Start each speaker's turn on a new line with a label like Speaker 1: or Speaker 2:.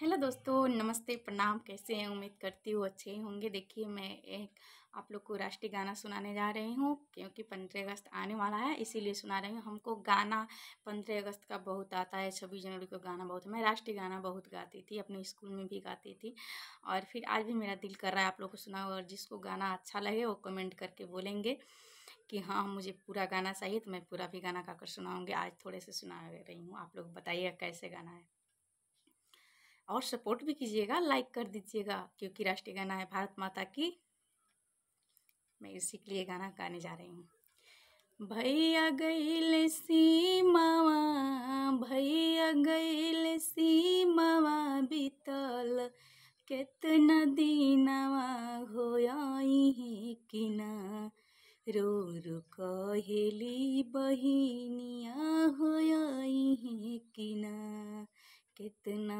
Speaker 1: hello दोस्तों नमस्ते प्रणाम कैसे हैं उम्मीद करती हूँ अच्छे होंगे देखिए मैं एक आप लोग को राष्ट्रीय गाना सुनाने जा रही हूँ क्योंकि पंद्रह अगस्त आने वाला है इसीलिए सुना रही हूँ हमको गाना पंद्रह अगस्त का बहुत आता है छब्बीस जनवरी को गाना बहुत मैं राष्ट्रीय गाना बहुत गाती थी अपने स्कूल में भी गाती थी और फिर आज भी मेरा दिल कर रहा है आप लोग को सुना और जिसको गाना अच्छा लगे वो कमेंट करके बोलेंगे कि हाँ मुझे पूरा गाना चाहिए तो मैं पूरा भी गाना गाकर सुनाऊँगी आज थोड़े से सुना रही हूँ आप लोग बताइएगा कैसे गाना है और सपोर्ट भी कीजिएगा लाइक कर दीजिएगा क्योंकि राष्ट्रीय गाना है भारत माता की मैं इसी के लिए गाना गाने जा रही हूँ भैया
Speaker 2: गईल सीमावा भैया गैले सीमावा बीतल कितना दीनावा हो आई कि ना रो रो कहेली बहनिया हो आई ना कितना